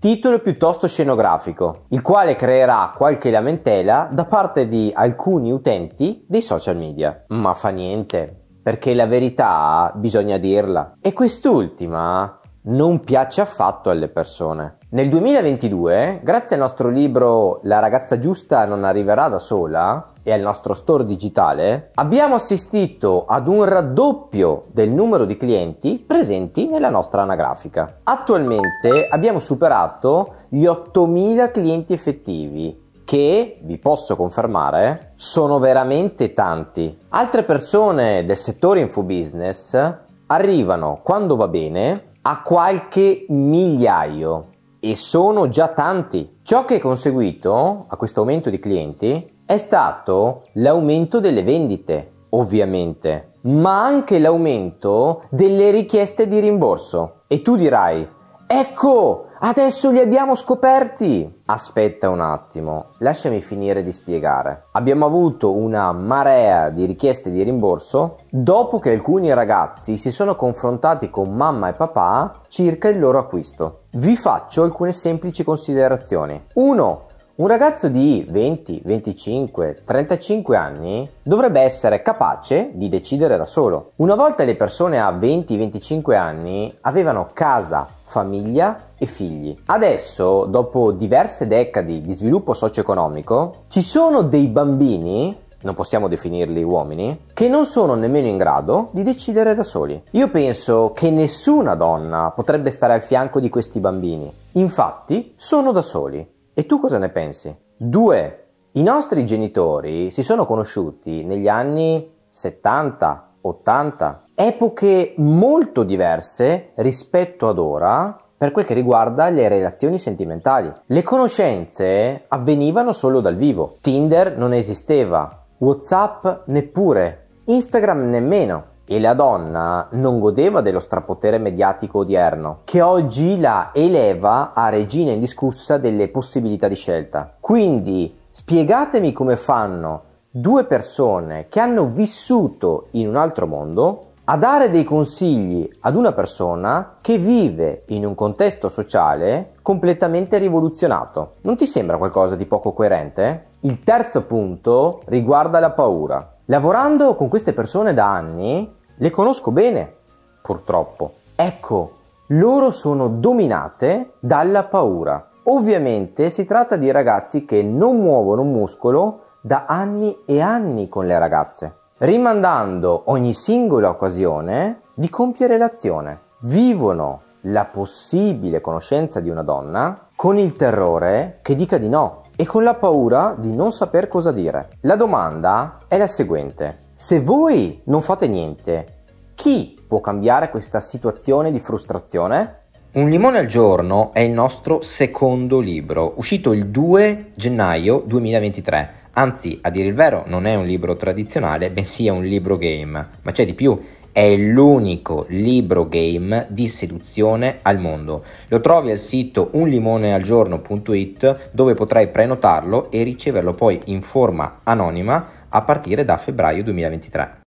titolo piuttosto scenografico, il quale creerà qualche lamentela da parte di alcuni utenti dei social media. Ma fa niente, perché la verità bisogna dirla. E quest'ultima non piace affatto alle persone. Nel 2022, grazie al nostro libro La ragazza giusta non arriverà da sola, e al nostro store digitale, abbiamo assistito ad un raddoppio del numero di clienti presenti nella nostra anagrafica. Attualmente abbiamo superato gli 8.000 clienti effettivi che, vi posso confermare, sono veramente tanti. Altre persone del settore info business arrivano, quando va bene, a qualche migliaio e sono già tanti. Ciò che è conseguito a questo aumento di clienti è stato l'aumento delle vendite, ovviamente, ma anche l'aumento delle richieste di rimborso. E tu dirai, ecco, adesso li abbiamo scoperti. Aspetta un attimo, lasciami finire di spiegare. Abbiamo avuto una marea di richieste di rimborso dopo che alcuni ragazzi si sono confrontati con mamma e papà circa il loro acquisto. Vi faccio alcune semplici considerazioni. 1. Un ragazzo di 20, 25, 35 anni dovrebbe essere capace di decidere da solo. Una volta le persone a 20-25 anni avevano casa, famiglia e figli. Adesso, dopo diverse decadi di sviluppo socio-economico, ci sono dei bambini non possiamo definirli uomini, che non sono nemmeno in grado di decidere da soli. Io penso che nessuna donna potrebbe stare al fianco di questi bambini. Infatti, sono da soli. E tu cosa ne pensi? Due, i nostri genitori si sono conosciuti negli anni 70, 80, epoche molto diverse rispetto ad ora per quel che riguarda le relazioni sentimentali. Le conoscenze avvenivano solo dal vivo. Tinder non esisteva, WhatsApp neppure, Instagram nemmeno e la donna non godeva dello strapotere mediatico odierno, che oggi la eleva a regina indiscussa delle possibilità di scelta. Quindi spiegatemi come fanno due persone che hanno vissuto in un altro mondo a dare dei consigli ad una persona che vive in un contesto sociale completamente rivoluzionato. Non ti sembra qualcosa di poco coerente? Il terzo punto riguarda la paura. Lavorando con queste persone da anni, le conosco bene, purtroppo. Ecco, loro sono dominate dalla paura. Ovviamente si tratta di ragazzi che non muovono un muscolo da anni e anni con le ragazze, rimandando ogni singola occasione di compiere l'azione. Vivono la possibile conoscenza di una donna con il terrore che dica di no e con la paura di non saper cosa dire. La domanda è la seguente. Se voi non fate niente, chi può cambiare questa situazione di frustrazione? Un limone al giorno è il nostro secondo libro, uscito il 2 gennaio 2023. Anzi, a dire il vero, non è un libro tradizionale, bensì è un libro game. Ma c'è di più, è l'unico libro game di seduzione al mondo. Lo trovi al sito unlimonealgiorno.it dove potrai prenotarlo e riceverlo poi in forma anonima a partire da febbraio 2023.